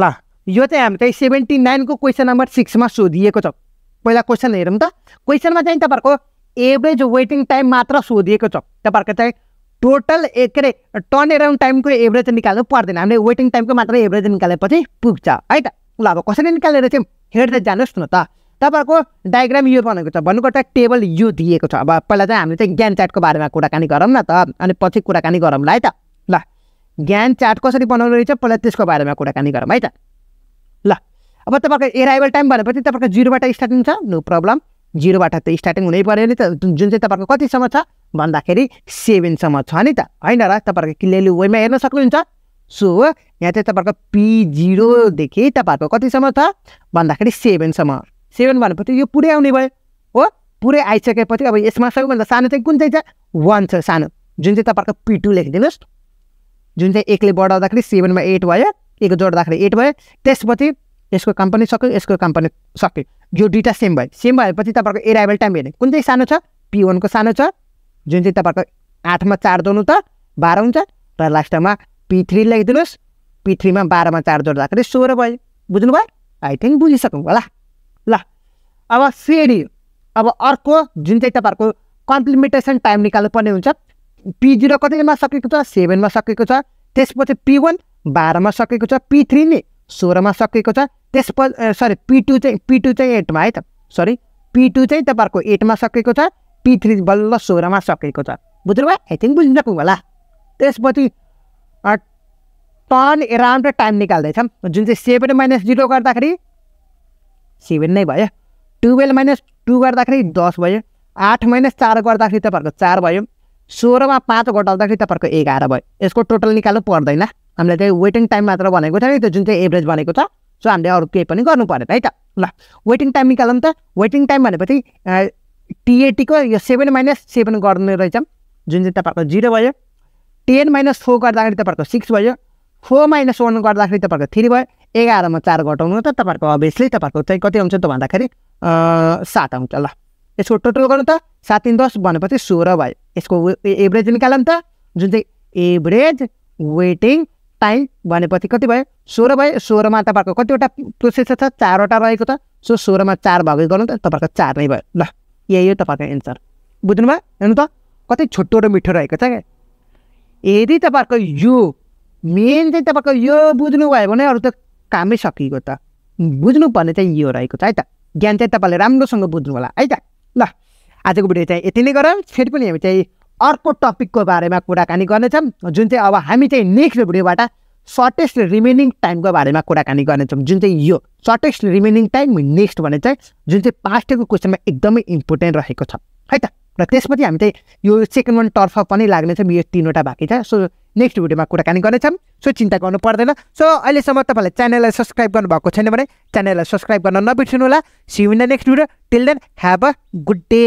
ल यो चाहिँ हामी चाहिँ सेभेन्टी नाइनको क्वेसन नम्बर सिक्समा सोधिएको छ पहिला क्वेसन हेरौँ त क्वेसनमा चाहिँ तपाईँहरूको एभरेज वेटिङ टाइम मात्र सोधिएको छ तपाईँहरूको चाहिँ टोटल ए के अरे टर्न एराउन्ड टाइमको एभरेज निकाल्नु पर्दैन हामीले वेटिङ टाइमको मात्र एभरेज निकालेपछि पुग्छ है त ल अब कसरी निकालेर चाहिँ हेर्दै जानुहोस् न त तपाईँहरूको डायग्राम यो बनेको छ भन्नुको त टेबल यो दिएको छ अब पहिला चाहिँ हामीले चाहिँ ज्ञान चार्टको बारेमा कुराकानी गरौँ न त अनि पछि कुराकानी गरौँला है त ल ज्ञान चार्ट कसरी बनाउनु रहेछ पहिला त्यसको बारेमा कुराकानी गरौँ है त ल अब तपाईँको एराइभल टाइम भनेपछि तपाईँको जिरोबाट स्टार्टिङ छ नो प्रब्लम जिरोबाट त स्टार्टिङ हुनै पऱ्यो नि त जुन चाहिँ तपाईँको कतिसम्म छ भन्दाखेरि सेभेनसम्म छ नि त होइन र तपाईँहरूको क्लियरली वेमा हेर्न सक्नुहुन्छ सो यहाँ चाहिँ तपाईँहरूको पी जिरोदेखि तपाईँहरूको कतिसम्म छ भन्दाखेरि सेभेनसम्म सेभेन भनेपछि यो पुरै आउने भयो हो पुरै आइसकेपछि अब यसमा सबैभन्दा सानो चाहिँ कुन चाहिँ छ वान छ सानो जुन चाहिँ तपाईँहरूको पी टू लेखिदिनुहोस् जुन चाहिँ एकले बढाउँदाखेरि सेभेनमा एट भयो एक जोड्दाखेरि एट भयो त्यसपछि यसको काम सक्यो यसको काम सक्यो यो दुइटा सेम भयो सेम भएपछि तपाईँको एराइभल टाइम हेर्ने कुन चाहिँ सानो छ पी वानको सानो छ जुन चाहिँ तपाईँको आठमा चार जोड्नु त बाह्र हुन्छ र लास्टमा पी थ्री लेखिदिनुहोस् पी थ्रीमा बाह्रमा चार जोड्दाखेरि सोह्र भयो बुझ्नु भयो आई थिङ्क बुझिसकौँ होला ल अब फेरि अब अर्को जुन चाहिँ तपाईँहरूको कम्प्लिमेन्टेसन टाइम निकाल्नुपर्ने हुन्छ पी जिरो कतिमा सकेको छ सेभेनमा सकेको छ त्यसपछि पी वान बाह्रमा सकेको छ पी थ्री नि सोह्रमा सकेको छ त्यसपछि सरी पी टू चाहिँ पी टू चाहिँ एटमा है त सरी पी टू चाहिँ तपाईँहरूको एटमा सकेको छ पी थ्री बल्ल सोह्रमा सकेको छ बुझ्नुभयो आई थिङ्क बुझ्न सक्नु होला त्यसपछि टर्न एराउन्ड र टाइम निकाल्दैछौँ जुन चाहिँ सेभेन माइनस जिरो गर्दाखेरि सेभेन नै भयो टुवेल्भ माइनस टू गर्दाखेरि दस भयो आठ माइनस चार गर्दाखेरि तपाईँहरूको चार भयो सोह्रमा पाँच घटाउँदाखेरि तपाईँहरूको एघार भयो यसको टोटल निकाल्नु पर्दैन हामीले चाहिँ वेटिङ टाइम मात्र भनेको छ नि त्यो जुन चाहिँ एभरेज भनेको छ सो हामीले अरू केही पनि गर्नु परेन है त ल वेटिङ टाइम निकालौँ त वेटिङ टाइम भनेपछि टिएटीको यो सेभेन माइनस सेभेन गर्ने रहेछ जुन चाहिँ तपाईँहरूको जिरो भयो टेन माइनस फोर गर्दाखेरि तपाईँहरूको सिक्स भयो फोर माइनस वान गर्दाखेरि तपाईँहरूको थ्री भयो एघारमा चार घटाउनु त तपाईँहरूको अभियसली तपाईँहरूको चाहिँ कति आउँछ त भन्दाखेरि सात आउँछ ल यसको टोटल गर्नु त सात तिन दस भनेपछि सोह्र भयो यसको एभरेज निकाल त जुन चाहिँ एभरेज वेटिङ टाइम भनेपछि कति भयो सोह्र भयो सोह्रमा तपाईँहरूको कतिवटा प्रोसेस छ चारवटा रहेको छ सो सोह्रमा चार भएको गर्नु त तपाईँहरूको चार नै भयो ल यही हो तपाईँहरूको एन्सर बुझ्नुभयो हेर्नु त कति छोटो र मिठो रहेको छ क्या यदि तपाईँहरूको यो मेन चाहिँ तपाईँको यो बुझ्नुभयो भने अरू त कामै सकिएको त बुझ्नुपर्ने चाहिँ यो रहेको छ है त ज्ञान चाहिँ तपाईँले राम्रोसँग बुझ्नु होला है त ल आजको भिडियो चाहिँ यति नै गरौँ फेरि पनि हामी चाहिँ अर्को टपिकको बारेमा कुराकानी गर्नेछौँ जुन चाहिँ अब हामी चाहिँ नेक्स्ट भिडियोबाट सर्टेस्ट रिमेनिङ टाइमको बारेमा कुराकानी गर्नेछौँ जुन चाहिँ यो सर्टेस्ट रिमेनिङ टाइम नेक्स्ट भने चाहिँ जुन चाहिँ पास्टको क्वेसनमा एकदमै इम्पोर्टेन्ट रहेको छ है त र त्यसपछि हामी चाहिँ यो सेकेन्ड वान तर्फ पनि लाग्नेछौँ यो तिनवटा बाँकी छ सो नेक्स्ट भिडियोमा कुराकानी गर्नेछौँ सो चिन्ता गर्नु पर्दैन सो अहिलेसम्म तपाईँले च्यानललाई सब्सक्राइब गर्नुभएको छैन भने च्यानललाई सब्सक्राइब गर्न नबिर्सिनु होला see you in the next video till then have a good day